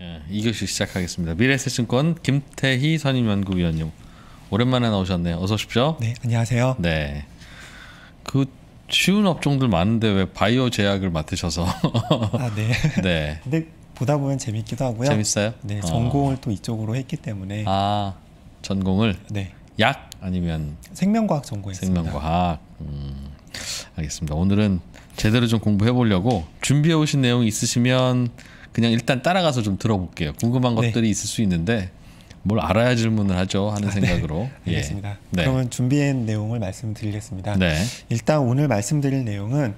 예, 이교시 시작하겠습니다. 미래세증권 김태희 선임 연구위원님 오랜만에 나오셨네요. 어서 오십시오. 네, 안녕하세요. 네. 그 쉬운 업종들 많은데 왜 바이오 제약을 맡으셔서 아, 네. 네. 근데 보다 보면 재밌기도 하고요. 재밌어요? 네, 어. 전공을 어. 또 이쪽으로 했기 때문에 아, 전공을 네. 약 아니면 생명과학 전공했습니다. 생명과학. 음. 알겠습니다. 오늘은 제대로 좀 공부해 보려고 준비해 오신 내용 있으시면 그냥 일단 따라가서 좀 들어볼게요. 궁금한 네. 것들이 있을 수 있는데 뭘 알아야 질문을 하죠 하는 아, 네. 생각으로. 예. 네. 알겠습니다. 예. 그러면 준비한 내용을 말씀드리겠습니다. 네. 일단 오늘 말씀드릴 내용은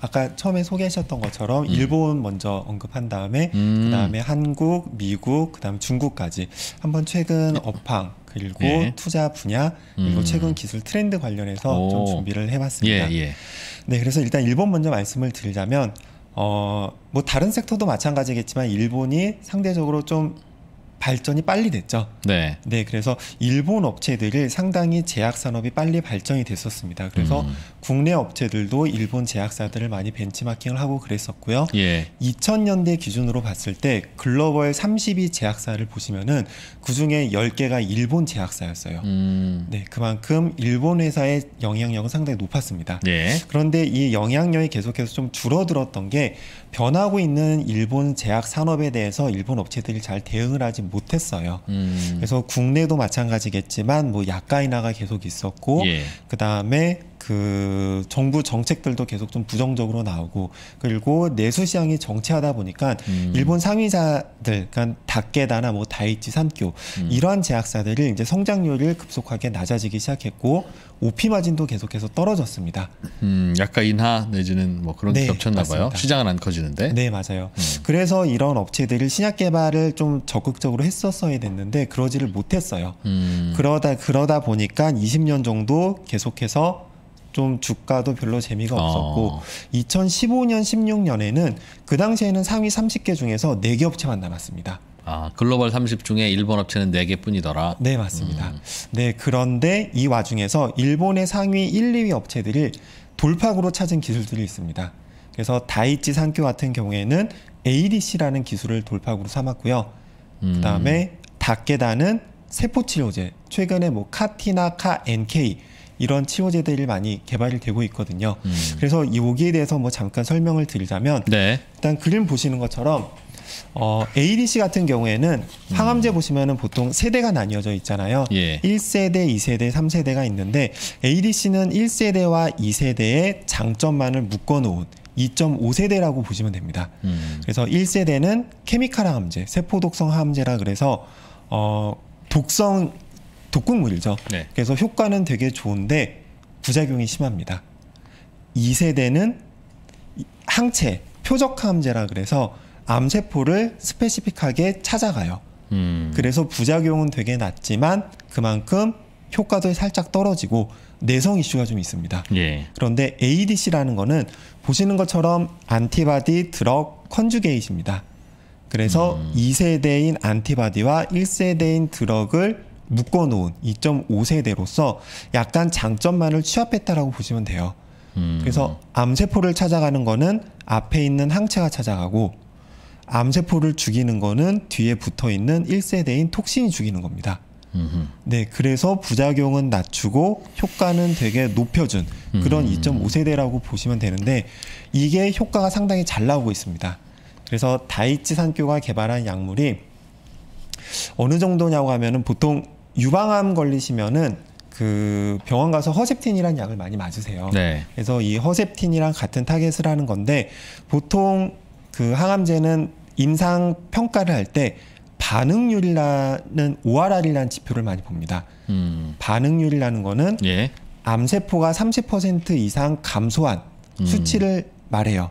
아까 처음에 소개하셨던 것처럼 음. 일본 먼저 언급한 다음에 음. 그다음에 한국, 미국, 그다음에 중국까지 한번 최근 업황 그리고 예. 투자 분야 그리고 음. 최근 기술 트렌드 관련해서 오. 좀 준비를 해봤습니다. 예, 예. 네, 그래서 일단 일본 먼저 말씀을 드리자면 어, 뭐 다른 섹터도 마찬가지겠지만 일본이 상대적으로 좀 발전이 빨리 됐죠. 네. 네, 그래서 일본 업체들이 상당히 제약 산업이 빨리 발전이 됐었습니다. 그래서 음. 국내 업체들도 일본 제약사들을 많이 벤치마킹을 하고 그랬었고요. 예. 2000년대 기준으로 봤을 때 글로벌 32 제약사를 보시면은 그 중에 10개가 일본 제약사였어요. 음. 네, 그만큼 일본 회사의 영향력은 상당히 높았습니다. 예. 그런데 이 영향력이 계속해서 좀 줄어들었던 게 변하고 있는 일본 제약 산업에 대해서 일본 업체들이 잘 대응을 하지 못. 못했어요. 음. 그래서 국내도 마찬가지겠지만 뭐 약가인하가 계속 있었고 예. 그 다음에 그 정부 정책들도 계속 좀 부정적으로 나오고 그리고 내수 시장이 정체하다 보니까 음. 일본 상위자들 그러니까 다케다나 뭐 다이치 산교 음. 이러한 제약사들이 이제 성장률이 급속하게 낮아지기 시작했고 오피 마진도 계속해서 떨어졌습니다. 음, 약간 인하 내지는 뭐 그런 네, 겹쳤나 맞습니다. 봐요. 시장은 안 커지는데. 네, 맞아요. 음. 그래서 이런 업체들이 신약 개발을 좀 적극적으로 했었어야 됐는데 그러지를 못했어요. 음. 그러다 그러다 보니까 20년 정도 계속해서 좀 주가도 별로 재미가 없었고 어. 2015년 16년에는 그 당시에는 상위 30개 중에서 4개 업체만 남았습니다. 아, 글로벌 30 중에 일본 업체는 4개 뿐이더라. 네, 맞습니다. 음. 네, 그런데 이 와중에서 일본의 상위 1, 2위 업체들이 돌파구로 찾은 기술들이 있습니다. 그래서 다이치 산큐 같은 경우에는 ADC라는 기술을 돌파구로 삼았고요. 음. 그다음에 다케다는 세포치료제, 최근에 뭐 카티나 카 NK 이런 치료제들이 많이 개발이 되고 있거든요. 음. 그래서 이 오기에 대해서 뭐 잠깐 설명을 드리자면 네. 일단 그림 보시는 것처럼 어, ADC 같은 경우에는 음. 항암제 음. 보시면은 보통 세대가 나뉘어져 있잖아요. 예. 1세대, 2세대, 3세대가 있는데 ADC는 1세대와 2세대의 장점만을 묶어 놓은 2.5세대라고 보시면 됩니다. 음. 그래서 1세대는 케미칼 항암제, 세포 독성 항암제라 그래서 어 독성 독극물이죠. 네. 그래서 효과는 되게 좋은데 부작용이 심합니다. 2세대는 항체, 표적항암제라 그래서 암세포를 스페시픽하게 찾아가요. 음. 그래서 부작용은 되게 낮지만 그만큼 효과도 살짝 떨어지고 내성 이슈가 좀 있습니다. 예. 그런데 ADC라는 거는 보시는 것처럼 안티바디 드럭 컨주게이트입니다. 그래서 음. 2세대인 안티바디와 1세대인 드럭을 묶어놓은 2.5세대로서 약간 장점만을 취합했다라고 보시면 돼요. 음. 그래서 암세포를 찾아가는 거는 앞에 있는 항체가 찾아가고 암세포를 죽이는 거는 뒤에 붙어 있는 1세대인 톡신이 죽이는 겁니다. 음흠. 네, 그래서 부작용은 낮추고 효과는 되게 높여준 그런 음. 2.5세대라고 보시면 되는데 이게 효과가 상당히 잘 나오고 있습니다. 그래서 다이치 산교가 개발한 약물이 어느 정도냐고 하면은 보통 유방암 걸리시면은 그 병원 가서 허셉틴이란 약을 많이 맞으세요. 네. 그래서 이 허셉틴이랑 같은 타겟을 하는 건데 보통 그 항암제는 임상 평가를 할 때 반응률이라는 ORR이라는 지표를 많이 봅니다. 음. 반응률이라는 거는 예. 암세포가 30% 이상 감소한 음. 수치를 말해요.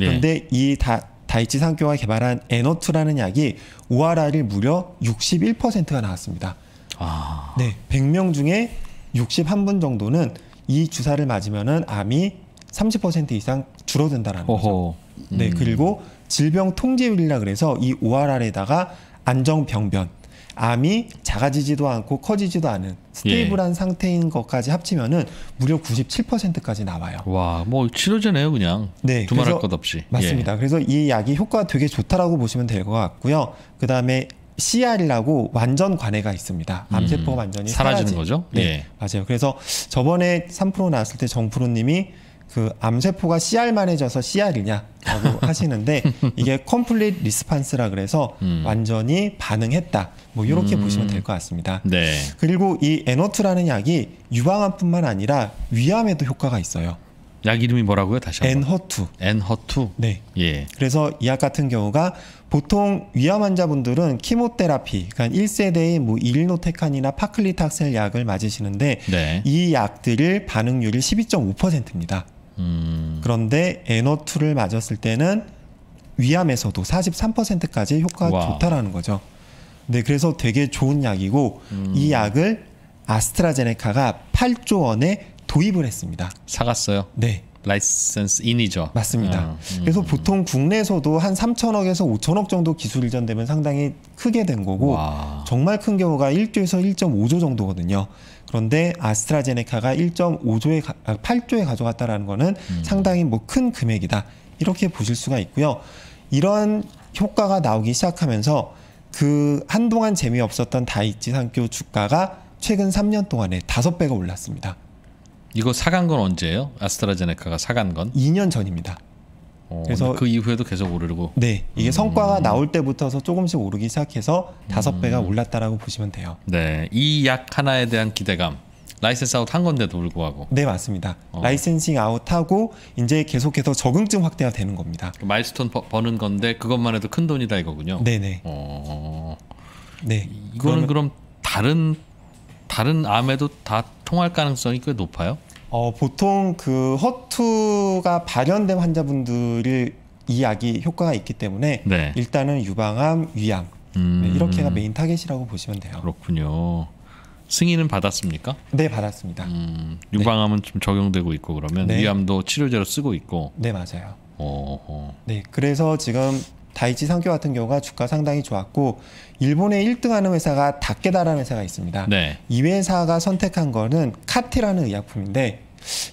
예. 그런데 예. 이 다, 다이치 상교가 개발한 에너투라는 약이 ORR이 무려 61%가 나왔습니다. 아. 네, 100명 중에 61분 정도는 이 주사를 맞으면은 암이 30% 이상 줄어든다라는 거죠. 네, 음. 네, 그리고 질병 통제율이라 그래서 이 ORR에다가 안정 병변 암이 작아지지도 않고 커지지도 않은 스테이블한 예. 상태인 것까지 합치면은 무려 97%까지 나와요. 와, 뭐 치료제네요, 그냥. 네, 두말할 것 없이. 예. 맞습니다. 예. 그래서 이 약이 효과가 되게 좋다라고 보시면 될 것 같고요. 그 다음에 CR이라고 완전 관해가 있습니다. 음. 암세포가 완전히 사라지는 사라지. 거죠? 네, 예. 맞아요. 그래서 저번에 3% 나왔을 때 정프로님이 그 암세포가 CR만해져서 CR이냐라고 하시는데 이게 컴플릿 리스판스라 그래서 음. 완전히 반응했다. 뭐 이렇게 음. 보시면 될 것 같습니다. 네. 그리고 이 에너트라는 약이 유방암뿐만 아니라 위암에도 효과가 있어요. 약 이름이 뭐라고요? 다시 한번. 엔허투. 엔허투. 네. 예. 그래서 이 약 같은 경우가 보통 위암 환자분들은 키모테라피, 그러니까 1세대의 뭐 일노테칸이나 파클리탁셀 약을 맞으시는데 네. 이 약들을 반응률이 12.5%입니다. 음. 그런데 엔허투를 맞았을 때는 위암에서도 43%까지 효과가 와 좋다라는 거죠. 네, 그래서 되게 좋은 약이고 음. 이 약을 아스트라제네카가 8조 원에 도입을 했습니다. 사갔어요. 네. 라이센스 인이죠. 맞습니다. 음, 음, 그래서 보통 국내에서도 한 3천억에서 5천억 정도 기술 이전되면 상당히 크게 된 거고 와. 정말 큰 경우가 1조에서 1.5조 정도거든요. 그런데 아스트라제네카가 1.5조에 8조에 아, 가져갔다라는 거는 음. 상당히 뭐 큰 금액이다. 이렇게 보실 수가 있고요. 이런 효과가 나오기 시작하면서 그 한동안 재미없었던 다이치 상표 주가가 최근 3년 동안에 5배가 올랐습니다. 이거 사간 건 언제예요? 아스트라제네카가 사간 건? 2년 전입니다. 어, 그래서 그 이후에도 계속 오르고. 네, 이게 음. 성과가 나올 때부터서 조금씩 오르기 시작해서 다섯 배가 음. 올랐다라고 보시면 돼요. 네, 이 약 하나에 대한 기대감. 라이센스 아웃 한 건데도 불구하고. 네, 맞습니다. 어. 라이센싱 아웃하고 이제 계속해서 적응증 확대가 되는 겁니다. 그 마일스톤 버, 는 건데 그것만 해도 큰 돈이다 이거군요. 네네. 네. 어... 네. 이거는 그러면... 그럼 다른 다른 암에도 다 통할 가능성이 꽤 높아요? 어, 보통 그 허투가 발현된 환자분들이이 약이 효과가 있기 때문에 네. 일단은 유방암, 위암 네, 음... 네, 이렇게가 메인 타겟이라고 보시면 돼요. 그렇군요. 승인은 받았습니까? 네, 받았습니다. 음, 유방암은 네. 좀 적용되고 있고 그러면 네. 위암도 치료제로 쓰고 있고. 네, 맞아요. 오, 오. 네, 그래서 지금 다이치 상교 같은 경우가 주가 상당히 좋았고 일본에 1등하는 회사가 닥케다라는 회사가 있습니다. 네. 이 회사가 선택한 거는 카티라는 의약품인데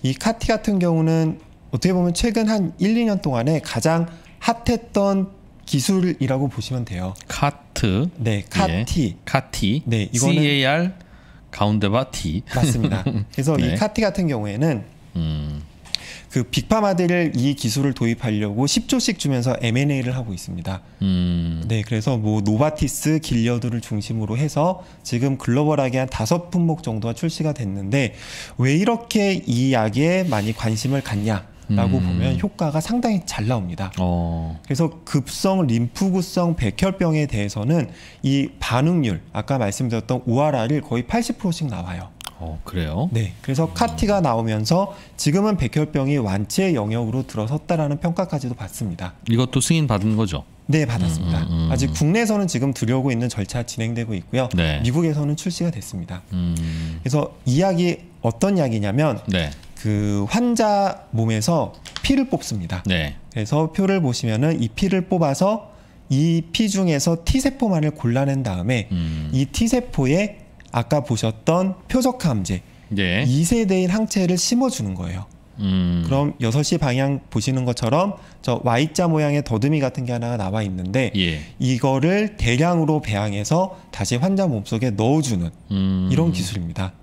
이 카티 같은 경우는 어떻게 보면 최근 한 1, 2년 동안에 가장 핫했던 기술이라고 보시면 돼요. 카트. 네, 예. 카티. 예. 카티. 네, 이거는 CAR 가운데 바 T. 맞습니다. 그래서 네. 이 카티 같은 경우에는 음. 그 빅파마들을 이 기술을 도입하려고 10조씩 주면서 M&A를 하고 있습니다. 음. 네, 그래서 뭐 노바티스, 길려드를 중심으로 해서 지금 글로벌하게 한 다섯 품목 정도가 출시가 됐는데 왜 이렇게 이 약에 많이 관심을 갖냐? 라고 음. 보면 효과가 상당히 잘 나옵니다. 어. 그래서 급성 림프구성 백혈병에 대해서는 이 반응률, 아까 말씀드렸던 ORR이 거의 80%씩 나와요. 어, 그래요? 네. 그래서 음. 카티가 나오면서 지금은 백혈병이 완치의 영역으로 들어섰다라는 평가까지도 받습니다. 이것도 승인 받은 거죠? 네, 받았습니다. 음, 음, 음. 아직 국내에서는 지금 들여오고 있는 절차 진행되고 있고요. 네. 미국에서는 출시가 됐습니다. 음. 그래서 이 약이 어떤 약이냐면 네. 그 환자 몸에서 피를 뽑습니다. 네. 그래서 표를 보시면은 이 피를 뽑아서 이 피 중에서 T 세포만을 골라낸 다음에 음. 이 T 세포에 아까 보셨던 표적 함제 예. 2세대인 항체를 심어주는 거예요. 음. 그럼 6시 방향 보시는 것처럼 저 Y자 모양의 더듬이 같은 게 하나가 나와 있는데 예. 이거를 대량으로 배양해서 다시 환자 몸속에 넣어주는 음. 이런 기술입니다.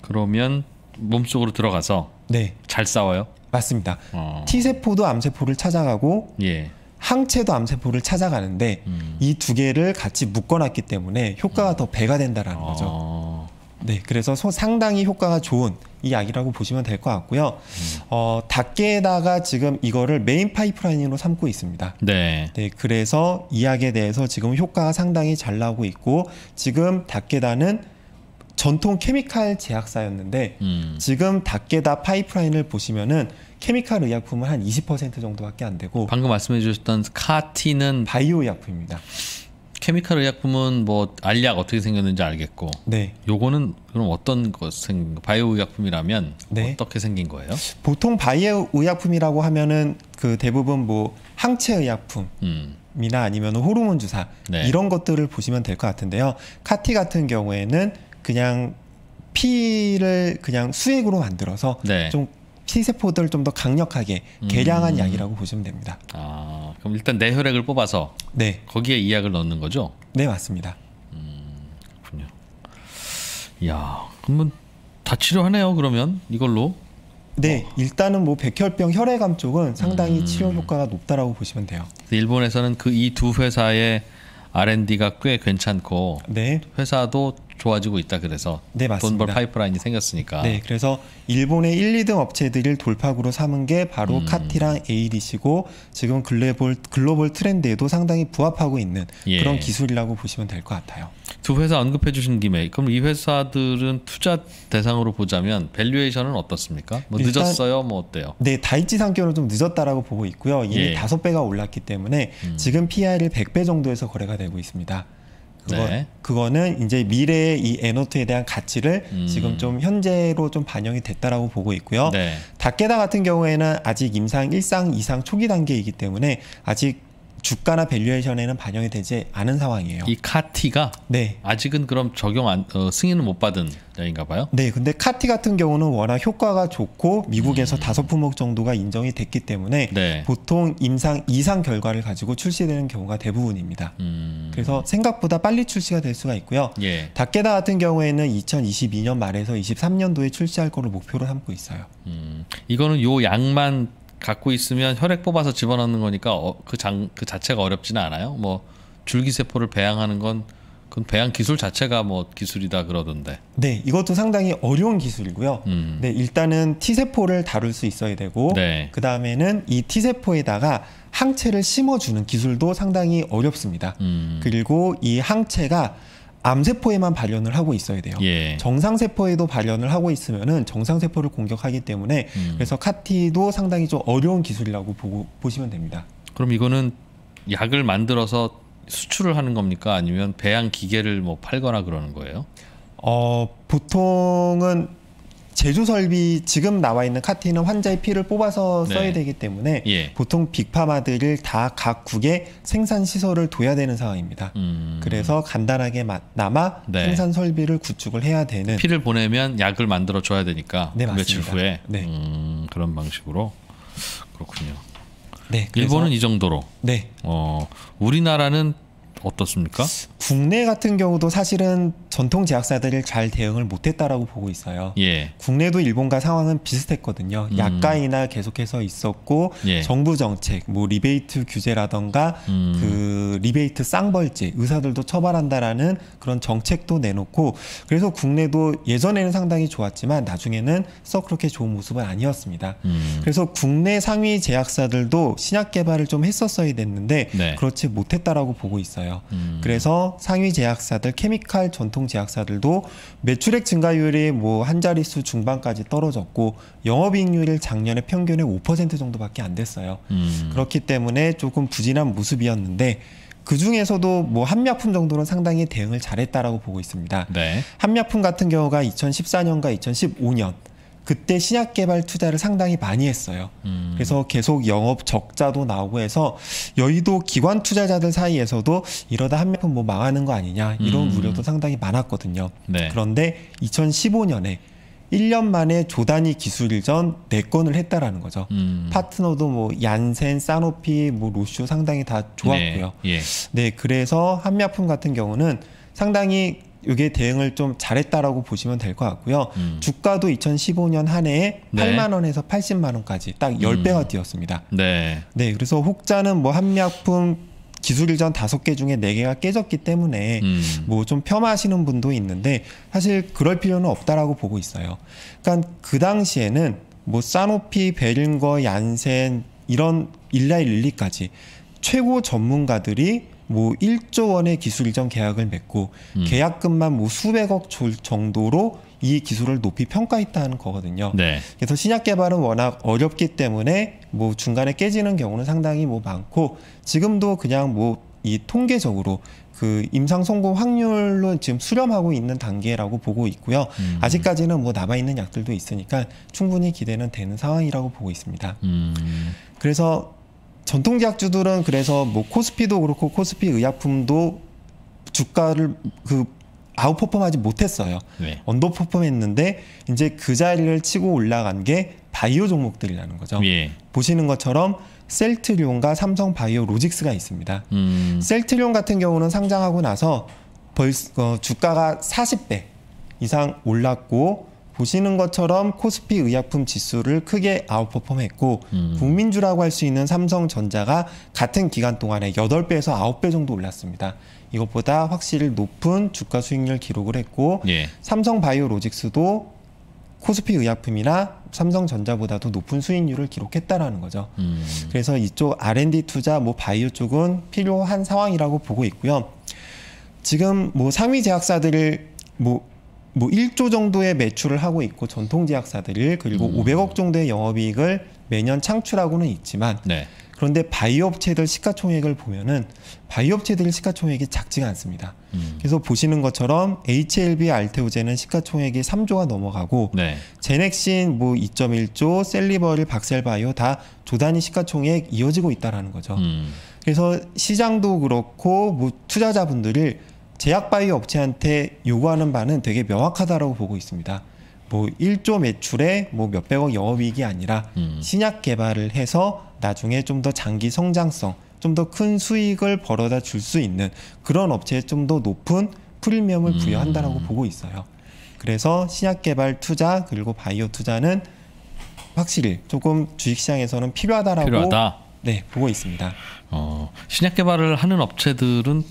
그러면 몸속으로 들어가서 네. 잘 싸워요? 맞습니다. 어. T세포도 암세포를 찾아가고 예. 항체도 암세포를 찾아가는데 음. 이두 개를 같이 묶어놨기 때문에 효과가 음. 더 배가 된다라는 아. 거죠. 네, 그래서 소, 상당히 효과가 좋은 이 약이라고 보시면 될 것 같고요. 음. 어, 닭에다가 계 지금 이거를 메인 파이프라인으로 삼고 있습니다. 네. 네, 그래서 이 약에 대해서 지금 효과가 상당히 잘 나오고 있고 지금 닭계다는 전통 케미칼 제약사였는데 음. 지금 닭계다 파이프라인을 보시면은 케미칼 의약품은 한 20% 정도밖에 안 되고 방금 말씀해 주셨던 카티는 바이오 의 약품입니다. 케미칼 의약품은 뭐 알약 어떻게 생겼는지 알겠고 네. 요거는 그럼 어떤 것 생, 바이오 의약품이라면 네. 어떻게 생긴 거예요? 보통 바이오 의약품이라고 하면은 그 대부분 뭐 항체 의약품 음. 이나 아니면 호르몬 주사 네. 이런 것들을 보시면 될 것 같은데요. 카티 같은 경우에는 그냥 피를 그냥 수액으로 만들어서 네. 좀 피세포들을 좀 더 강력하게 음. 개량한 음. 약이라고 보시면 됩니다. 아, 그럼 일단 뇌혈액을 뽑아서 네. 거기에 이 약을 넣는 거죠? 네, 맞습니다. 음, 그렇군요. 그러면 다 치료하네요. 그러면 이걸로? 네, 어. 일단은 뭐 백혈병, 혈액암 쪽은 상당히 음. 치료 효과가 높다라고 보시면 돼요. 일본에서는 그 이 두 회사의 R&D가 꽤 괜찮고 네. 회사도 좋아지고 있다 그래서 네, 돈벌 파이프라인이 생겼으니까 네 그래서 일본의 1, 2등 업체들을 돌파구로 삼은 게 바로 음. 카티랑 ADC고 지금 글로벌 글로벌 트렌드에도 상당히 부합하고 있는 예. 그런 기술이라고 보시면 될 것 같아요. 두 회사 언급해 주신 김에 그럼 이 회사들은 투자 대상으로 보자면 밸류에이션은 어떻습니까? 뭐 일단, 늦었어요, 뭐 어때요? 네, 다이치 상견은 좀 늦었다라고 보고 있고요. 이미 예. 다섯 배가 올랐기 때문에 음. 지금 PI를 100배 정도에서 거래가 되고 있습니다. 그거, 네. 그거는 이제 미래의 이 에노트에 대한 가치를 음. 지금 좀 현재로 좀 반영이 됐다라고 보고 있고요. 네. 다케다 같은 경우에는 아직 임상 1상2상 초기 단계이기 때문에 아직 주가나 밸류에이션에는 반영이 되지 않은 상황이에요. 이 카티가 네. 아직은 그럼 적용 안 어, 승인을 못 받은 라인가 봐요. 네, 근데 카티 같은 경우는 워낙 효과가 좋고 미국에서 음. 다섯 음. 품목 정도가 인정이 됐기 때문에 네. 보통 임상 이상 결과를 가지고 출시되는 경우가 대부분입니다. 음. 그래서 생각보다 빨리 출시가 될 수가 있고요. 예. 닥게다 같은 경우에는 2022년 말에서 23년도에 출시할 거로 목표로 삼고 있어요. 음. 이거는 요 양만 갖고 있으면 혈액 뽑아서 집어넣는 거니까 어, 그, 장, 그 자체가 어렵지는 않아요. 뭐 줄기세포를 배양하는 건 그건 배양 기술 자체가 뭐 기술이다 그러던데. 네, 이것도 상당히 어려운 기술이고요. 음. 네, 일단은 T 세포를 다룰 수 있어야 되고, 네. 그 다음에는 이 T 세포에다가 항체를 심어주는 기술도 상당히 어렵습니다. 음. 그리고 이 항체가 암세포에만 발현을 하고 있어야 돼요. 예. 정상세포에도 발현을 하고 있으면은 정상세포를 공격하기 때문에 음. 그래서 카티도 상당히 좀 어려운 기술이라고 보고 보시면 됩니다. 그럼 이거는 약을 만들어서 수출을 하는 겁니까? 아니면 배양 기계를 뭐 팔거나 그러는 거예요? 어, 보통은 제조 설비 지금 나와 있는 카티는 환자의 피를 뽑아서 네. 써야 네. 되기 때문에 예. 보통 빅파마들을 다각국의 생산 시설을 둬야 되는 상황입니다. 음. 그래서 간단하게 남아 네. 생산 설비를 구축을 해야 되는 피를 보내면 약을 만들어 줘야 되니까 네, 며칠 후에 네. 음, 그런 방식으로 그렇군요. 네, 일본은 이 정도로. 네. 어, 우리나라는 어떻습니까? 국내 같은 경우도 사실은 전통 제약사들이잘 대응을 못했다라고 보고 있어요. 예. 국내도 일본과 상황은 비슷했거든요. 음. 약가이나 계속해서 있었고 예. 정부 정책, 뭐 리베이트 규제라던가 음. 그 리베이트 쌍벌지 의사들도 처벌한다라는 그런 정책도 내놓고 그래서 국내도 예전에는 상당히 좋았지만 나중에는 썩 그렇게 좋은 모습은 아니었습니다. 음. 그래서 국내 상위 제약사들도 신약 개발을 좀 했었어야 됐는데 네. 그렇지 못했다라고 보고 있어요. 거예요. 음. 그래서 상위 제약사들, 케미칼 전통 제약사들도 매출액 증가율이 뭐 한 자릿수 중반까지 떨어졌고 영업이익률을 작년에 평균에 5% 정도밖에 안 됐어요. 음. 그렇기 때문에 조금 부진한 모습이었는데 그 중에서도 뭐 한약품 정도는 상당히 대응을 잘했다라고 보고 있습니다. 네. 한약품 같은 경우가 2014년과 2015년 그때 신약 개발 투자를 상당히 많이 했어요. 음. 그래서 계속 영업 적자도 나오고 해서 여의도 기관 투자자들 사이에서도 이러다 한 명은 뭐 망하는 거 아니냐 이런 음. 우려도 상당히 많았거든요. 네. 그런데 2015년에 1년 만에 조단위 기술전 이 4건을 했다라는 거죠. 음. 파트너도 뭐 얀센, 사노피, 뭐 로슈 상당히 다 좋았고요. 네, 예. 네 그래서 한미약품 같은 경우는 상당히 이게 대응을 좀 잘했다라고 보시면 될 것 같고요. 음. 주가도 2015년 한 해에 네. 8만 원에서 80만 원까지 딱 10배가 음. 뛰었습니다. 네. 네, 그래서 혹자는 뭐한약품 기술 일전 다섯 개 중에 네 개가 깨졌기 때문에 음. 뭐좀 폄하하시는 분도 있는데 사실 그럴 필요는 없다라고 보고 있어요. 그러니까 그 당시에는 뭐 사노피, 베링거, 얀센 이런 일라일리까지 최고 전문가들이 뭐 1조 원의 기술 이전 계약을 맺고 음. 계약금만 뭐 수백억 줄 정도로 이 기술을 높이 평가했다는 거거든요. 네. 그래서 신약 개발은 워낙 어렵기 때문에 뭐 중간에 깨지는 경우는 상당히 뭐 많고 지금도 그냥 뭐 이 통계적으로 그 임상 성공 확률로 지금 수렴하고 있는 단계라고 보고 있고요. 음. 아직까지는 뭐 남아 있는 약들도 있으니까 충분히 기대는 되는 상황이라고 보고 있습니다. 음. 그래서 전통 제약주들은 그래서 뭐 코스피도 그렇고 코스피 의약품도 주가를 그 아웃퍼폼하지 못했어요. 네. 언더퍼폼했는데 이제 그 자리를 치고 올라간 게 바이오 종목들이라는 거죠. 예. 보시는 것처럼 셀트리온과 삼성바이오 로직스가 있습니다. 음. 셀트리온 같은 경우는 상장하고 나서 벌써 어, 주가가 40배 이상 올랐고 보시는 것처럼 코스피 의약품 지수를 크게 아웃퍼폼했고 음. 국민주라고 할 수 있는 삼성전자가 같은 기간 동안에 8배에서 9배 정도 올랐습니다. 이것보다 확실히 높은 주가 수익률 기록을 했고 예. 삼성바이오로직스도 코스피 의약품이나 삼성전자보다도 높은 수익률을 기록했다라는 거죠. 음. 그래서 이쪽 R&D 투자, 뭐 바이오 쪽은 필요한 상황이라고 보고 있고요. 지금 뭐 상위 제약사들을 뭐뭐 1조 정도의 매출을 하고 있고 전통 제약사들이 그리고 음. 500억 정도의 영업이익을 매년 창출하고는 있지만 네. 그런데 바이오 업체들 시가총액을 보면은 바이오 업체들 시가총액이 작지가 않습니다. 음. 그래서 보시는 것처럼 HLB 알테오제는 시가총액이 3조가 넘어가고 네. 제넥신 뭐 2.1조, 셀리버리 박셀바이오 다 조단위 시가총액 이어지고 있다라는 거죠. 음. 그래서 시장도 그렇고 뭐 투자자분들이 제약바이오 업체한테 요구하는 바는 되게 명확하다라고 보고 있습니다. 뭐 1조 매출에 뭐 몇백억 영업이익이 아니라 음. 신약 개발을 해서 나중에 좀 더 장기 성장성, 좀 더 큰 수익을 벌어다 줄 수 있는 그런 업체에 좀 더 높은 프리미엄을 음. 부여한다라고 음. 보고 있어요. 그래서 신약 개발 투자 그리고 바이오 투자는 확실히 조금 주식시장에서는 필요하다라고 필요하다. 네 보고 있습니다. 어, 신약 개발을 하는 업체들은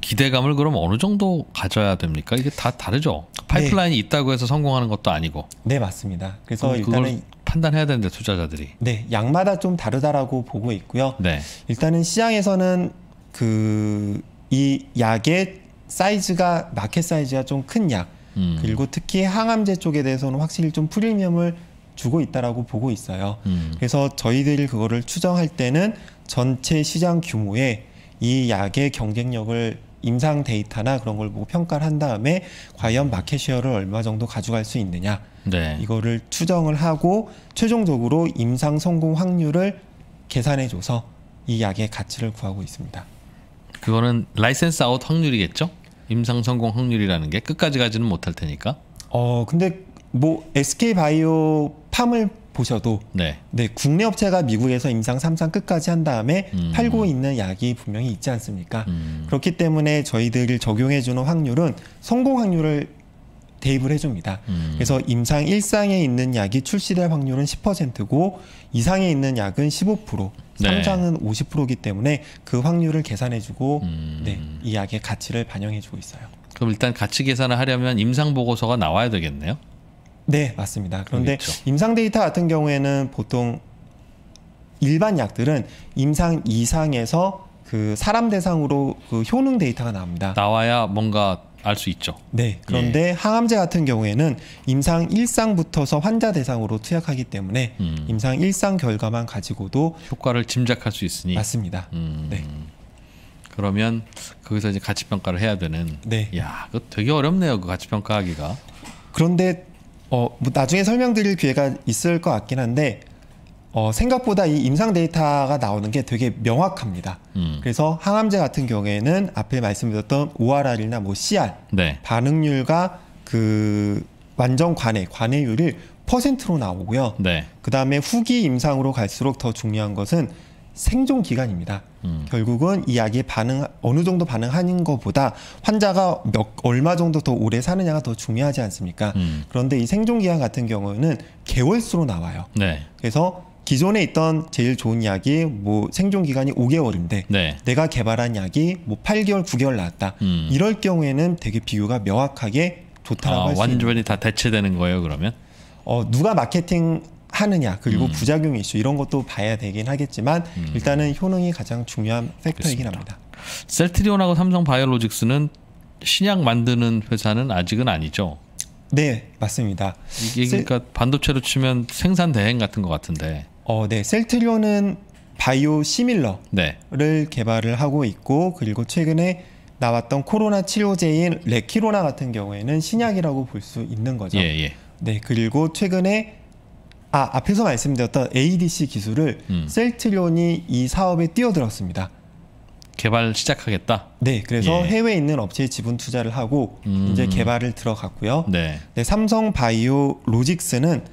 기대감을 그럼 어느 정도 가져야 됩니까? 이게 다 다르죠. 파이프라인이 네. 있다고 해서 성공하는 것도 아니고. 네 맞습니다. 그래서 일단은 판단해야 되는데 투자자들이. 네 양마다 좀 다르다라고 보고 있고요. 네. 일단은 시장에서는 그 이 약의 사이즈가 마켓 사이즈가 좀 큰 약. 음. 그리고 특히 항암제 쪽에 대해서는 확실히 좀 프리미엄을 주고 있다라고 보고 있어요. 음. 그래서 저희들이 그거를 추정할 때는 전체 시장 규모에 이 약의 경쟁력을 임상 데이터나 그런 걸 보고 평가를 한 다음에 과연 마켓 쉐어를 얼마 정도 가져갈 수 있느냐 네. 이거를 추정을 하고 최종적으로 임상 성공 확률을 계산해줘서 이 약의 가치를 구하고 있습니다. 그거는 라이센스 아웃 확률이겠죠? 임상 성공 확률이라는 게 끝까지 가지는 못할 테니까. 어 근데 뭐 SK 바이오 팜을 보셔도 네. 네. 국내 업체가 미국에서 임상 삼상 끝까지 한 다음에 음. 팔고 있는 약이 분명히 있지 않습니까? 음. 그렇기 때문에 저희들이 적용해 주는 확률은 성공 확률을 대입을 해줍니다. 음. 그래서 임상 일상에 있는 약이 출시될 확률은 10%고 이상에 있는 약은 15%, 네. 상장은 50%이기 때문에 그 확률을 계산해주고 음. 네, 이 약의 가치를 반영해주고 있어요. 그럼 일단 가치 계산을 하려면 임상 보고서가 나와야 되겠네요. 네, 맞습니다. 그런데 그렇죠. 임상 데이터 같은 경우에는 보통 일반 약들은 임상 이상에서 그 사람 대상으로 그 효능 데이터가 나옵니다. 나와야 뭔가 알 수 있죠. 네. 그런데 예. 항암제 같은 경우에는 임상 일상부터서 환자 대상으로 투약하기 때문에 음. 임상 일상 결과만 가지고도 효과를 짐작할 수 있으니 맞습니다. 음. 네. 그러면 거기서 이제 가치 평가를 해야 되는. 네. 야, 그 되게 어렵네요. 그 가치 평가하기가. 그런데 어, 뭐 나중에 설명드릴 기회가 있을 것 같긴 한데 어, 생각보다 이 임상 데이터가 나오는 게 되게 명확합니다. 음. 그래서 항암제 같은 경우에는 앞에 말씀드렸던 ORR이나 뭐 CR 네. 반응률과 그 완전 관해 관해율을 퍼센트로 나오고요. 네. 그 다음에 후기 임상으로 갈수록 더 중요한 것은 생존 기간입니다. 음. 결국은 이 약이 반응 어느 정도 반응하는 것보다 환자가 몇 얼마 정도 더 오래 사느냐가 더 중요하지 않습니까? 음. 그런데 이 생존 기간 같은 경우는 개월수로 나와요. 네. 그래서 기존에 있던 제일 좋은 약이 뭐 생존 기간이 5개월인데 네. 내가 개발한 약이 뭐 8개월, 9개월 나왔다. 음. 이럴 경우에는 되게 비유가 명확하게 좋다라고 아, 할수 완전히 다 대체되는 거예요, 그러면? 어, 누가 마케팅 하느냐 그리고 음. 부작용 이슈 이런 것도 봐야 되긴 하겠지만 음. 일단은 효능이 가장 중요한 팩터이긴 합니다. 셀트리온하고 삼성 바이오로직스는 신약 만드는 회사는 아직은 아니죠. 네, 맞습니다. 이게 그러니까 셀... 반도체로 치면 생산 대행 같은 것 같은데. 어, 네. 셀트리온은 바이오 시밀러를 네. 개발을 하고 있고 그리고 최근에 나왔던 코로나 치료제인 레키로나 같은 경우에는 신약이라고 볼 수 있는 거죠. 예, 예. 네, 그리고 최근에 아, 앞에서 말씀드렸던 ADC 기술을 음. 셀트리온이 이 사업에 뛰어들었습니다. 개발 시작하겠다. 네, 그래서 예. 해외에 있는 업체에 지분 투자를 하고 음. 이제 개발을 들어갔고요. 네. 네 삼성 바이오 로직스는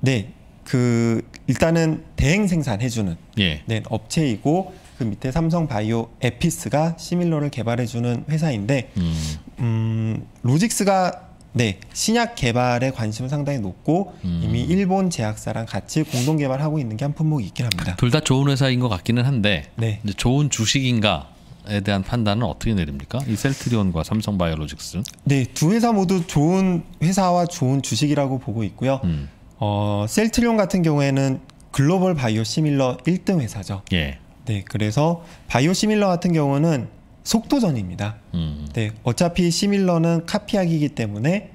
네, 그 일단은 대행 생산해 주는 예. 네, 업체이고 그 밑에 삼성 바이오 에피스가 시밀러를 개발해 주는 회사인데 음. 음 로직스가 네, 신약 개발에 관심은 상당히 높고 음. 이미 일본 제약사랑 같이 공동 개발하고 있는 게 한 품목이 있긴 합니다. 둘 다 좋은 회사인 것 같기는 한데 네. 좋은 주식인가? 에 대한 판단은 어떻게 내립니까? 이 셀트리온과 삼성바이오로직스. 네, 두 회사 모두 좋은 회사와 좋은 주식이라고 보고 있고요. 음. 어, 셀트리온 같은 경우에는 글로벌 바이오 시밀러 1등 회사죠. 예. 네, 그래서 바이오 시밀러 같은 경우는 속도전입니다. 음. 네, 어차피 시밀러는 카피약이기 때문에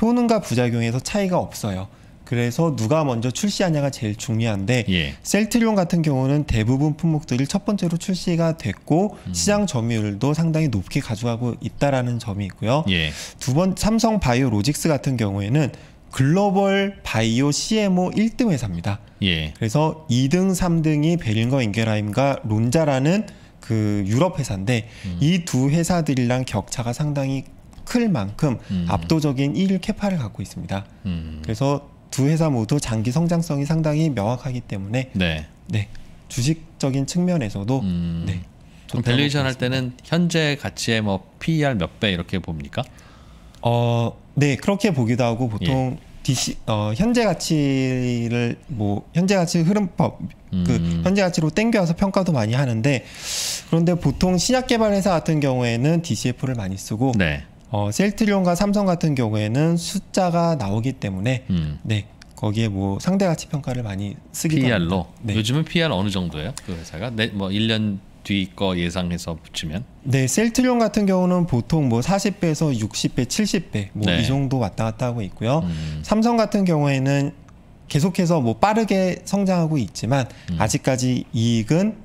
효능과 부작용에서 차이가 없어요. 그래서 누가 먼저 출시하냐가 제일 중요한데 예. 셀트리온 같은 경우는 대부분 품목들이첫 번째로 출시가 됐고 음. 시장 점유율도 상당히 높게 가져가고 있다라는 점이 있고요. 예. 두번 삼성 바이오 로직스 같은 경우에는 글로벌 바이오 CMO 1등 회사입니다. 예. 그래서 2등, 3등이 베링거 인겔라임과 론자라는 그 유럽 회사인데 음. 이두 회사들이랑 격차가 상당히 클 만큼 음. 압도적인 일일 캐파를 갖고 있습니다. 음. 그래서 두 회사 모두 장기 성장성이 상당히 명확하기 때문에 네. 네 주식적인 측면에서도 음. 네. 그 밸류에이션 할 때는 현재 가치의 뭐 PER 몇 배 이렇게 봅니까? 어, 네 그렇게 보기도 하고 보통 예. DC 어 현재 가치를 뭐 현재 가치 흐름법 그 음. 그 현재 가치로 땡겨서 평가도 많이 하는데 그런데 보통 신약 개발 회사 같은 경우에는 DCF를 많이 쓰고 네. 어 셀트리온과 삼성 같은 경우에는 숫자가 나오기 때문에 음. 네 거기에 뭐 상대 가치 평가를 많이 쓰기도 PR로 네. 요즘은 PR 어느 정도예요 그 회사가 네, 뭐 1년 뒤거 예상해서 붙이면? 네, 셀트리온 같은 경우는 보통 뭐 40배에서 60배, 70배 뭐이 네. 정도 왔다 갔다 하고 있고요. 음. 삼성 같은 경우에는 계속해서 뭐 빠르게 성장하고 있지만 음. 아직까지 이익은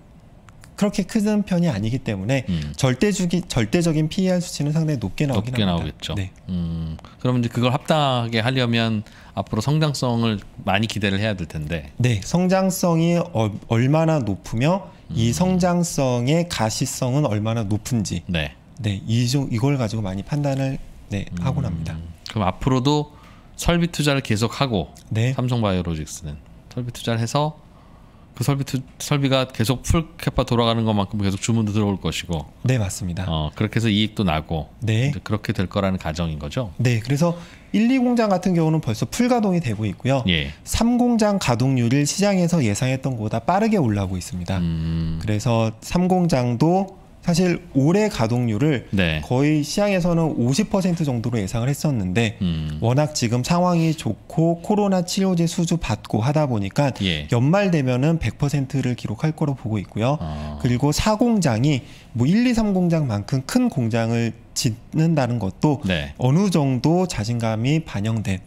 그렇게 크는 편이 아니기 때문에 음. 절대주기 절대적인 PER 수치는 상당히 높게 나오긴 높게 합니다. 나오겠죠. 네. 음, 그러면 이제 그걸 합당하게 하려면 앞으로 성장성을 많이 기대를 해야 될 텐데. 네, 성장성이 어, 얼마나 높으며 이 음. 성장성의 가시성은 얼마나 높은지 네. 네, 이, 이걸 가지고 많이 판단을 네, 음. 하고 납니다. 그럼 앞으로도 설비 투자를 계속하고 네. 삼성바이오로직스는 설비 투자를 해서 그 설비 투, 설비가 계속 풀 캐파 돌아가는 것만큼 계속 주문도 들어올 것이고. 네 맞습니다. 어, 그렇게 해서 이익도 나고. 네. 그렇게 될 거라는 가정인 거죠. 네. 그래서 1, 2공장 같은 경우는 벌써 풀 가동이 되고 있고요. 예. 3공장 가동률을 시장에서 예상했던 것보다 빠르게 올라오고 있습니다. 음... 그래서 3공장도 사실 올해 가동률을 네. 거의 시장에서는 50% 정도로 예상을 했었는데 음. 워낙 지금 상황이 좋고 코로나 치료제 수주 받고 하다 보니까 예. 연말 되면은 100%를 기록할 거로 보고 있고요. 아. 그리고 사공장이 뭐 1, 2, 3공장만큼 큰 공장을 짓는다는 것도 네. 어느 정도 자신감이 반영된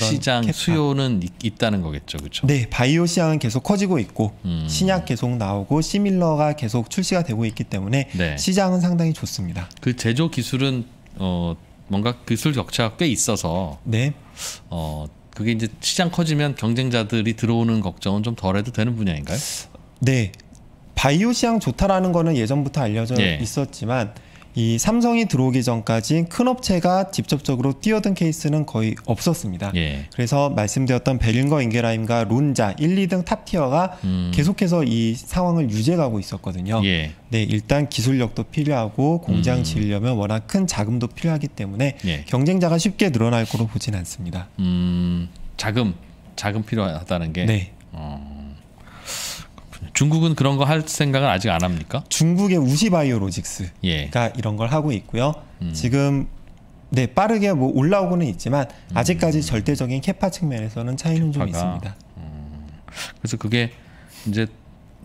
시장 캐파. 수요는 있다는 거겠죠, 그렇죠? 네, 바이오 시장은 계속 커지고 있고 음. 신약 계속 나오고 시밀러가 계속 출시가 되고 있기 때문에 네. 시장은 상당히 좋습니다. 그 제조 기술은 어, 뭔가 기술 격차가 꽤 있어서 네. 어, 그게 이제 시장 커지면 경쟁자들이 들어오는 걱정은 좀 덜해도 되는 분야인가요? 네. 바이오 시장 좋다라는 거는 예전부터 알려져 예. 있었지만 이 삼성이 들어오기 전까지 큰 업체가 직접적으로 뛰어든 케이스는 거의 없었습니다. 예. 그래서 말씀드렸던 베링거 인게라임과 론자 1, 2등 탑티어가 음. 계속해서 이 상황을 유지해가고 있었거든요. 예. 네, 일단 기술력도 필요하고 공장 음. 지으려면 워낙 큰 자금도 필요하기 때문에 예. 경쟁자가 쉽게 늘어날 거로 보진 않습니다. 음, 자금, 자금 필요하다는 게. 네. 어. 그렇군요. 중국은 그런 거 할 생각은 아직 안 합니까? 중국의 우시바이오로직스가 예. 이런 걸 하고 있고요. 음. 지금 네 빠르게 뭐 올라오고는 있지만 음. 아직까지 음. 절대적인 캐파 측면에서는 차이는 캐파가. 좀 있습니다. 음. 그래서 그게 이제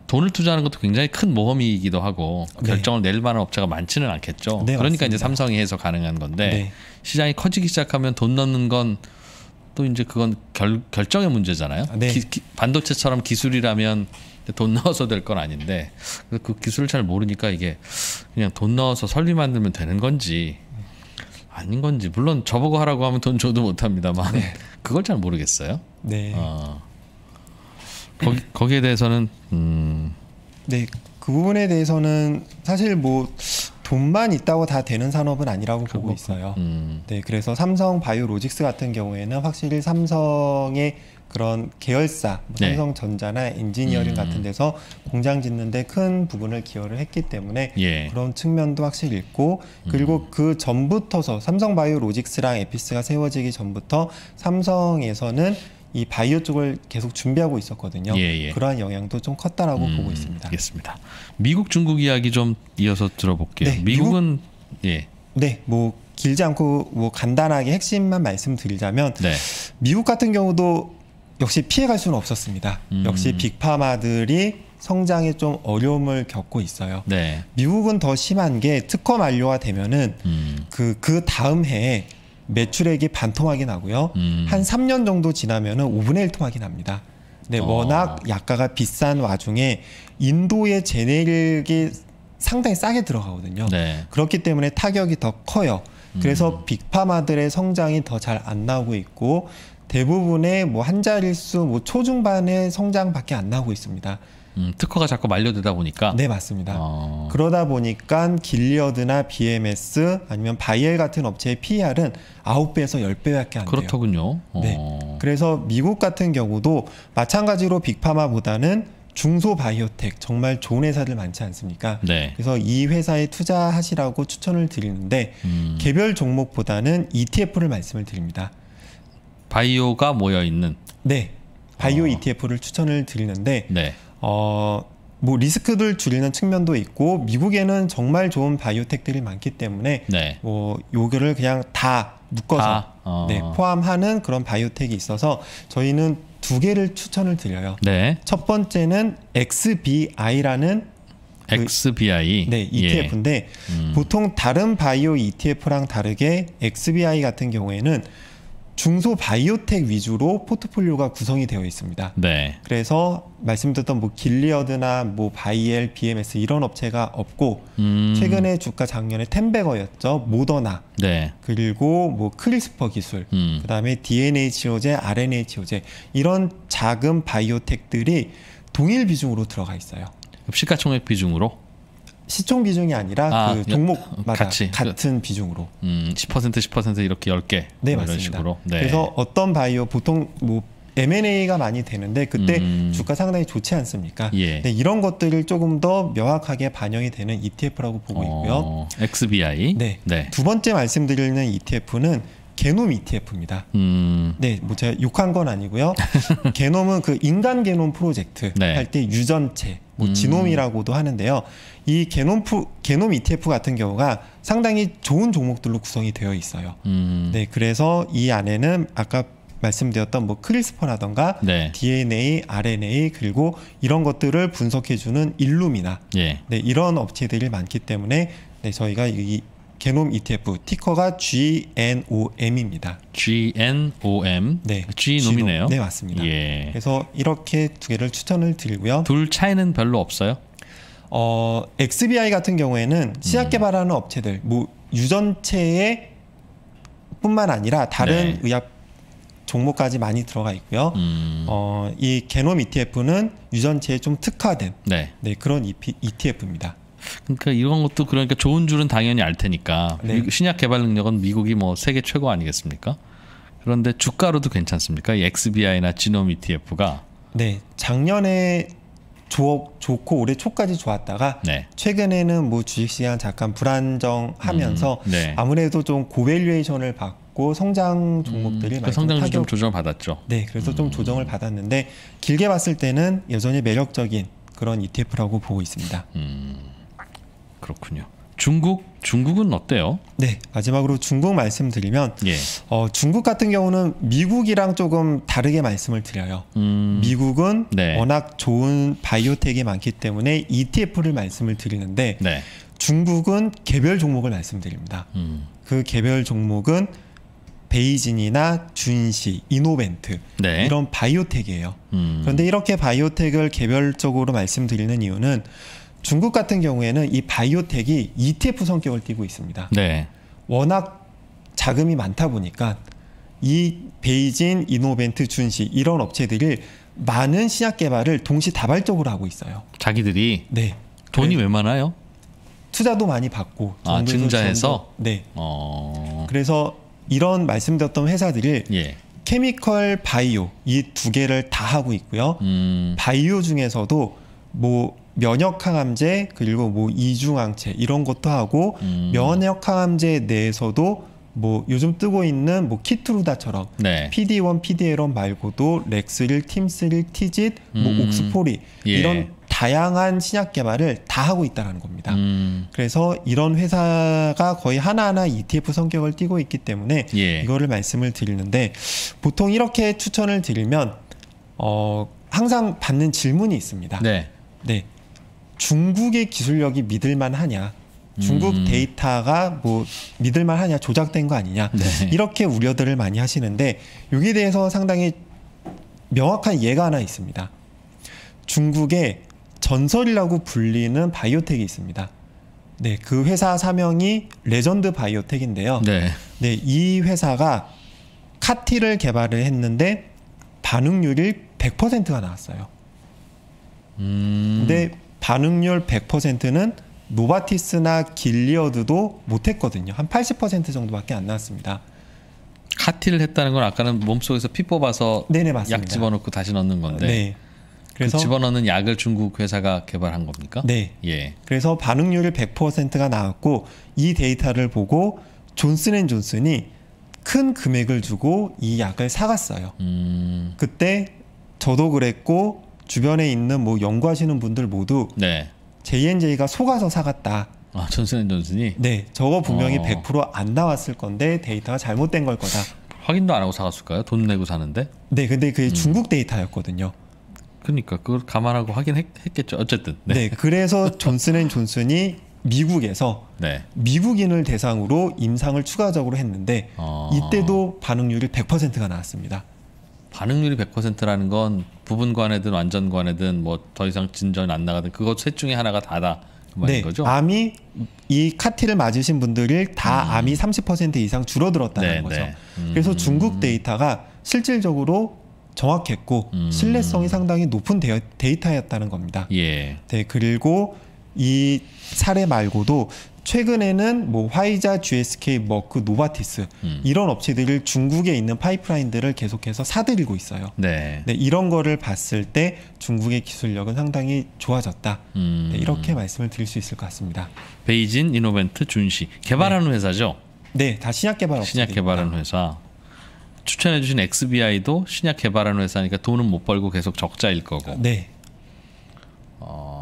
돈을 투자하는 것도 굉장히 큰 모험이기도 하고 네. 결정을 낼 만한 업체가 많지는 않겠죠. 네, 그러니까 맞습니다. 이제 삼성이 해서 가능한 건데 네. 시장이 커지기 시작하면 돈 넣는 건 또 이제 그건 결, 결정의 문제잖아요. 네. 기, 기, 반도체처럼 기술이라면 돈 넣어서 될 건 아닌데 그, 그 기술을 잘 모르니까 이게 그냥 돈 넣어서 설비 만들면 되는 건지 아닌 건지 물론 저보고 하라고 하면 돈 줘도 못합니다만 네. 그걸 잘 모르겠어요. 네. 어. 거기, 거기에 대해서는 음. 네. 그 부분에 대해서는 사실 뭐 돈만 있다고 다 되는 산업은 아니라고 보고 있어요. 음. 네, 그래서 삼성 바이오로직스 같은 경우에는 확실히 삼성의 그런 계열사 뭐 네. 삼성전자나 엔지니어링 음. 같은 데서 공장 짓는데 큰 부분을 기여를 했기 때문에 예. 그런 측면도 확실히 있고 음. 그리고 음. 그 전부터서 삼성바이오로직스랑 에피스가 세워지기 전부터 삼성에서는 이 바이오 쪽을 계속 준비하고 있었거든요. 예, 예. 그러한 영향도 좀 컸다라고 음, 보고 있습니다. 알겠습니다. 미국 중국 이야기 좀 이어서 들어볼게요. 네, 미국은 미국, 예. 네, 뭐 길지 않고 뭐 간단하게 핵심만 말씀드리자면 네. 미국 같은 경우도 역시 피해갈 수는 없었습니다. 음. 역시 빅파마들이 성장에 좀 어려움을 겪고 있어요. 네. 미국은 더 심한 게 특허 만료가 되면은 그그 음. 그 다음 해에 매출액이 반토막이 나고요. 음. 한 3년 정도 지나면은 5분의 1 토막이 납니다. 네, 어. 워낙 약가가 비싼 와중에 인도의 제네릭이 상당히 싸게 들어가거든요. 네. 그렇기 때문에 타격이 더 커요. 그래서 음. 빅파마들의 성장이 더 잘 안 나오고 있고 대부분의 뭐한 자릿수 뭐 초중반의 성장밖에 안 나오고 있습니다. 음, 특허가 자꾸 만료되다 보니까 네 맞습니다. 어... 그러다 보니까 길리어드나 BMS 아니면 바이엘 같은 업체의 PER은 9배에서 10배밖에 안 돼요. 그렇더군요. 어... 네. 그래서 미국 같은 경우도 마찬가지로 빅파마보다는 중소 바이오텍 정말 좋은 회사들 많지 않습니까? 네. 그래서 이 회사에 투자하시라고 추천을 드리는데 음... 개별 종목보다는 ETF를 말씀을 드립니다. 바이오가 모여 있는 네 바이오 어. ETF를 추천을 드리는데 네. 어, 뭐 리스크를 줄이는 측면도 있고 미국에는 정말 좋은 바이오텍들이 많기 때문에 네. 뭐 요거를 그냥 다 묶어서 다? 어. 네, 포함하는 그런 바이오텍이 있어서 저희는 두 개를 추천을 드려요. 네. 첫 번째는 XBI라는 그, XBI 네 ETF인데 예. E 음. 보통 다른 바이오 ETF랑 다르게 XBI 같은 경우에는 중소 바이오텍 위주로 포트폴리오가 구성이 되어 있습니다. 네. 그래서 말씀드렸던 뭐 길리어드나 뭐 바이엘, BMS 이런 업체가 없고 음. 최근에 주가 작년에 텐베거였죠. 모더나. 네. 그리고 뭐 크리스퍼 기술, 음. 그다음에 DNA 치료제, RNA 치료제 이런 작은 바이오텍들이 동일 비중으로 들어가 있어요. 시가총액 비중으로? 시총 비중이 아니라 아, 그 종목마다 어, 같이. 같은 비중으로 음, 10% 10% 이렇게 10개 네, 뭐 이런 식으로 네. 그래서 어떤 바이오 보통 뭐 M&A가 많이 되는데 그때 음. 주가 상당히 좋지 않습니까? 예. 네, 이런 것들을 조금 더 명확하게 반영이 되는 ETF라고 보고 어, 있고요. XBI. 네. 네. 두 번째 말씀드리는 ETF는 게놈 ETF입니다. 음. 네, 뭐 제가 욕한 건 아니고요. 게놈은 그 인간 게놈 프로젝트 네. 할때 유전체, 뭐 음. 지놈이라고도 하는데요. 이 게놈 프, 게놈 ETF 같은 경우가 상당히 좋은 종목들로 구성이 되어 있어요. 음. 네, 그래서 이 안에는 아까 말씀드렸던 뭐 크리스퍼라던가 네. DNA, RNA 그리고 이런 것들을 분석해주는 일룸이나 예. 네, 이런 업체들이 많기 때문에 네, 저희가 이 게놈 ETF 티커가 GNOM입니다. GNOM. 네. G놈이네요. 네, 맞습니다. 예. 그래서 이렇게 두 개를 추천을 드리고요. 둘 차이는 별로 없어요? 어, XBI 같은 경우에는 시작 음. 개발하는 음. 업체들, 뭐 유전체에 뿐만 아니라 다른 네. 의약 종목까지 많이 들어가 있고요. 음. 어, 이게놈 ETF는 유전체에 좀 특화된 네. 네, 그런 ETF입니다. 그러니까 이런 것도 그러니까 좋은 줄은 당연히 알 테니까 네. 신약 개발 능력은 미국이 뭐 세계 최고 아니겠습니까? 그런데 주가로도 괜찮습니까? 이 XBI나 지노 ETF가 네 작년에 좋, 좋고 올해 초까지 좋았다가 네. 최근에는 뭐 주식 시장 잠깐 불안정하면서 음, 네. 아무래도 좀 고밸류에이션을 받고 성장 음, 종목들이 음, 많이 성장 타격... 좀 조정받았죠. 을 네, 그래서 음. 좀 조정을 받았는데 길게 봤을 때는 여전히 매력적인 그런 ETF라고 보고 있습니다. 음. 그렇군요. 중국 중국은 어때요? 네 마지막으로 중국 말씀드리면 예. 어, 중국 같은 경우는 미국이랑 조금 다르게 말씀을 드려요. 음... 미국은 네. 워낙 좋은 바이오텍이 많기 때문에 ETF를 말씀을 드리는데 네. 중국은 개별 종목을 말씀드립니다. 음... 그 개별 종목은 베이징이나 준시, 이노벤트 네. 이런 바이오텍이에요. 음... 그런데 이렇게 바이오텍을 개별적으로 말씀드리는 이유는 중국 같은 경우에는 이 바이오텍이 ETF 성격을 띠고 있습니다. 네. 워낙 자금이 많다 보니까 이 베이진, 이노벤트, 준시 이런 업체들이 많은 신약 개발을 동시다발적으로 하고 있어요. 자기들이 네. 돈이 그 왜 많아요? 투자도 많이 받고 아, 증자해서 네. 어... 그래서 이런 말씀드렸던 회사들이 예. 케미컬 바이오 이 두 개를 다 하고 있고요. 음... 바이오 중에서도 뭐 면역항암제 그리고뭐 이중항체 이런 것도 하고 음. 면역항암제 내에서도 뭐 요즘 뜨고 있는 뭐 키트루다처럼 네. PD1, PD1 말고도 렉스1, 팀스1, 티짓, 뭐 음. 옥스포리 예. 이런 다양한 신약 개발을 다 하고 있다라는 겁니다. 음. 그래서 이런 회사가 거의 하나하나 ETF 성격을 띄고 있기 때문에 예. 이거를 말씀을 드리는데 보통 이렇게 추천을 드리면 어 항상 받는 질문이 있습니다. 네. 네. 중국의 기술력이 믿을만 하냐. 중국 음. 데이터가 뭐 믿을만 하냐 조작된 거 아니냐 네. 이렇게 우려들을 많이 하시는데 여기에 대해서 상당히 명확한 예가 하나 있습니다. 중국의 전설이라고 불리는 바이오텍이 있습니다. 네, 그 회사 사명이 레전드 바이오텍인데요. 네. 네, 이 회사가 카티를 개발을 했는데 반응률이 100%가 나왔어요. 음. 근데 반응률 100%는 노바티스나 길리어드도 못했거든요. 한 80% 정도밖에 안 나왔습니다. 카티를 했다는 건 아까는 몸속에서 피 뽑아서 네네, 약 집어넣고 다시 넣는 건데 네. 그래서 그 집어넣는 약을 중국 회사가 개발한 겁니까? 네. 예. 그래서 반응률 100%가 나왔고 이 데이터를 보고 존슨앤존슨이 큰 금액을 주고 이 약을 사갔어요. 음... 그때 저도 그랬고 주변에 있는 뭐 연구하시는 분들 모두 네. JNJ가 속아서 사갔다. 아, 전슨 전슨이? 네, 저거 분명히 어. 100%안 나왔을 건데 데이터가 잘못된 걸 거다. 확인도 안 하고 사갔을까요? 돈 내고 사는데? 네, 근데 그게 음. 중국 데이터였거든요. 그러니까 그걸 감안하고 확인했겠죠. 어쨌든. 네, 네 그래서 존슨앤존슨이 미국에서 네. 미국인을 대상으로 임상을 추가적으로 했는데 어... 이때도 반응률이 100%가 나왔습니다. 반응률이 100%라는 건 부분 관에든 완전 관에든 뭐 더 이상 진전 이안 나가든 그것 셋 중에 하나가 다다. 그 네, 거죠? 암이 이 카티를 맞으신 분들이 다 음. 암이 30% 이상 줄어들었다는 네, 거죠. 네. 음. 그래서 중국 데이터가 실질적으로 정확했고 음. 신뢰성이 상당히 높은 데이터였다는 겁니다. 예. 네, 그리고 이 사례 말고도 최근에는 뭐 화이자, GSK, 머크, 뭐 그 노바티스 음. 이런 업체들이 중국에 있는 파이프라인들을 계속해서 사들이고 있어요. 네. 네 이런 거를 봤을 때 중국의 기술력은 상당히 좋아졌다. 음. 네, 이렇게 말씀을 드릴 수 있을 것 같습니다. 베이진 이노벤트 준시 개발하는 네. 회사죠? 네, 다 신약 개발 신약 개발하는 회사. 추천해주신 XBI도 신약 개발하는 회사니까 돈은 못 벌고 계속 적자일 거고. 네. 어...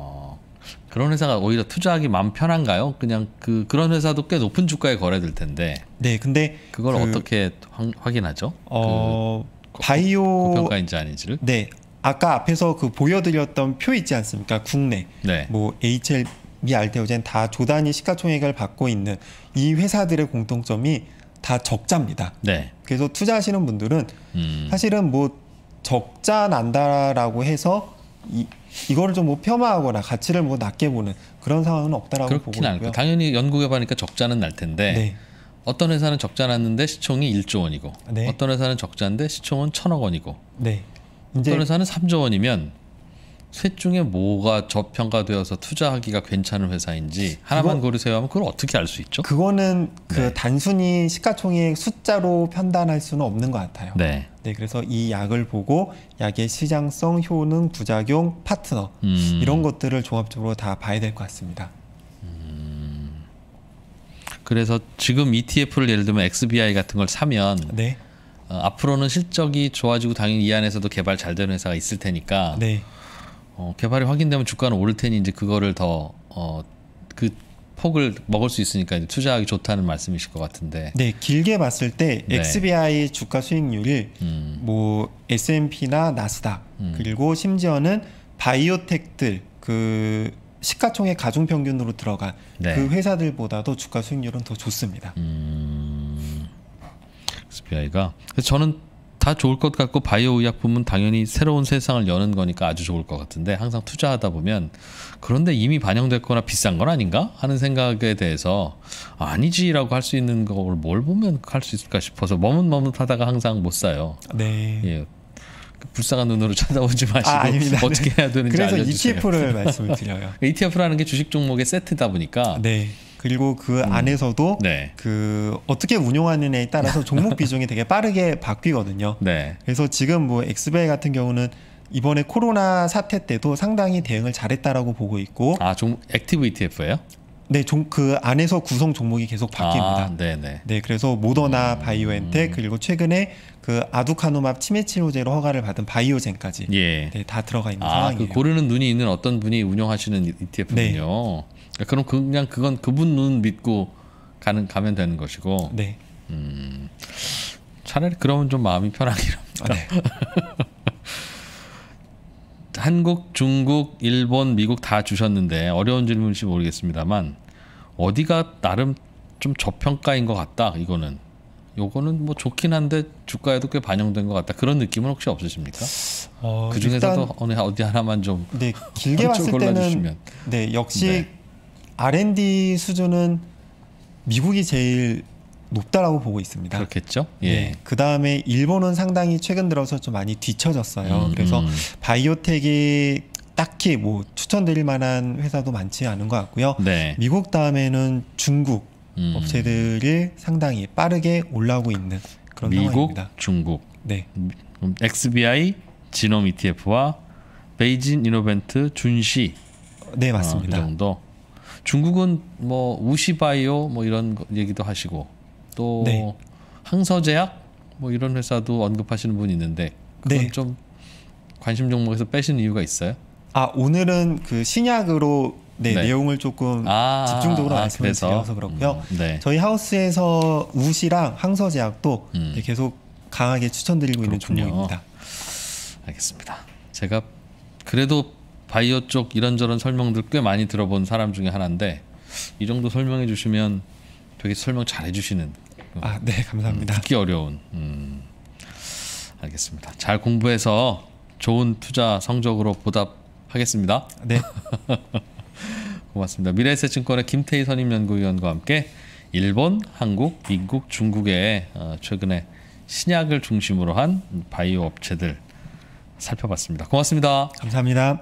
그런 회사가 오히려 투자하기 마음 편한가요? 그냥 그 그런 회사도 꽤 높은 주가에 거래될 텐데. 네, 근데 그걸 그, 어떻게 확, 확인하죠? 어, 그, 바이오 평가인지 아닌지를. 네, 아까 앞에서 그 보여드렸던 표 있지 않습니까? 국내 네. 뭐 HL 미 알테오젠 다 조단위 시가총액을 받고 있는 이 회사들의 공통점이 다 적자입니다. 네. 그래서 투자하시는 분들은 음. 사실은 뭐 적자 난다라고 해서 이 이거를 좀뭐 폄하하거나 가치를 뭐 낮게 보는 그런 상황은 없다라고 보고 있고요. 당연히 연구해보니까 적자는 날 텐데 네. 어떤 회사는 적자 났는데 시총이 1조 원이고 네. 어떤 회사는 적자인데 시총은 천억 원이고 네. 어떤 회사는 3조 원이면 셋 중에 뭐가 저평가되어서 투자하기가 괜찮은 회사인지 하나만 그거, 고르세요 하면 그걸 어떻게 알 수 있죠? 그거는 그 네. 단순히 시가총액 숫자로 판단할 수는 없는 것 같아요. 네. 네, 그래서 이 약을 보고 약의 시장성, 효능, 부작용, 파트너 음. 이런 것들을 종합적으로 다 봐야 될 것 같습니다. 음. 그래서 지금 ETF를 예를 들면 XBI 같은 걸 사면 네. 어, 앞으로는 실적이 좋아지고 당연히 이 안에서도 개발 잘 되는 회사가 있을 테니까 네. 어, 개발이 확인되면 주가는 오를 테니 이제 그거를 더 어, 그 폭을 먹을 수 있으니까 투자하기 좋다는 말씀이실 것 같은데. 네, 길게 봤을 때 네. XBI 주가 수익률이 음. 뭐 S&P나 나스닥 음. 그리고 심지어는 바이오텍들 그 시가총액 가중 평균으로 들어간 그 네. 그 회사들보다도 주가 수익률은 더 좋습니다. 음... XBI가 저는 다 좋을 것 같고 바이오 의약품은 당연히 새로운 세상을 여는 거니까 아주 좋을 것 같은데 항상 투자하다 보면 그런데 이미 반영됐거나 비싼 건 아닌가 하는 생각에 대해서 아니지라고 할 수 있는 걸 뭘 보면 할 수 있을까 싶어서 머뭇머뭇하다가 항상 못 사요. 네. 예. 불쌍한 눈으로 찾아오지 마시고 아, 어떻게 해야 되는지 그래서 알려주세요. 그래서 e ETF를 말씀을 드려요. ETF라는 게 주식 종목의 세트다 보니까 네. 그리고 그 음. 안에서도 네. 그 어떻게 운용하느냐에 따라서 종목 비중이 되게 빠르게 바뀌거든요. 네. 그래서 지금 뭐 엑스베이 같은 경우는 이번에 코로나 사태 때도 상당히 대응을 잘했다라고 보고 있고 아, 종 액티브 ETF예요? 네, 종, 그 안에서 구성 종목이 계속 바뀝니다. 아, 네네. 네, 그래서 모더나, 음, 바이오엔텍 그리고 최근에 그아두카노맙 치매 치료제로 허가를 받은 바이오젠까지 예. 네, 다 들어가 있는 아, 그 상황이에요. 그 고르는 눈이 있는 어떤 분이 운영하시는 ETF군요. 네. 네, 그럼 그, 그냥 그건 그분 눈 믿고 가는 가면 되는 것이고. 네. 음, 차라리 그러면 좀 마음이 편하긴 합니다. 아, 네. 한국, 중국, 일본, 미국 다 주셨는데 어려운 질문인지 모르겠습니다만 어디가 나름 좀 저평가인 것 같다 이거는 요거는 뭐 좋긴 한데 주가에도 꽤 반영된 것 같다 그런 느낌은 혹시 없으십니까? 어, 그 중에서도 어느 어디 하나만 좀 네, 길게 봤을 때는 네 역시 네. R&D 수준은 미국이 제일 높다라고 보고 있습니다. 그렇겠죠. 예. 네, 그 다음에 일본은 상당히 최근 들어서 좀 많이 뒤쳐졌어요. 음, 그래서 음. 바이오텍이 딱히 뭐 추천드릴 만한 회사도 많지 않은 것 같고요. 네. 미국 다음에는 중국 음. 업체들이 상당히 빠르게 올라오고 있는 그런 미국, 상황입니다. 미국, 중국. 네. XBI, 지놈 ETF와 베이진 이노벤트 준시. 네 맞습니다. 어, 그 정도. 중국은 뭐 우시바이오 뭐 이런 얘기도 하시고 또 네. 항서제약 뭐 이런 회사도 언급하시는 분이 있는데 그건 네. 좀 관심 종목에서 빼신 이유가 있어요? 아 오늘은 그 신약으로 네, 네. 내용을 조금 아, 집중적으로 아, 말씀을 그래서? 드려서 그렇고요. 음, 네. 저희 하우스에서 우시랑 항서제약도 음. 네, 계속 강하게 추천드리고 그렇군요. 있는 종목입니다. 알겠습니다. 제가 그래도 바이오 쪽 이런저런 설명들 꽤 많이 들어본 사람 중에 하나인데 이 정도 설명해 주시면 되게 설명 잘해 주시는 아, 네, 감사합니다. 음, 듣기 어려운. 음. 알겠습니다. 잘 공부해서 좋은 투자 성적으로 보답하겠습니다. 네. 고맙습니다. 미래에셋증권의 김태희 선임 연구위원과 함께 일본, 한국, 미국, 중국의 어, 최근에 신약을 중심으로 한 바이오 업체들 살펴봤습니다. 고맙습니다. 감사합니다.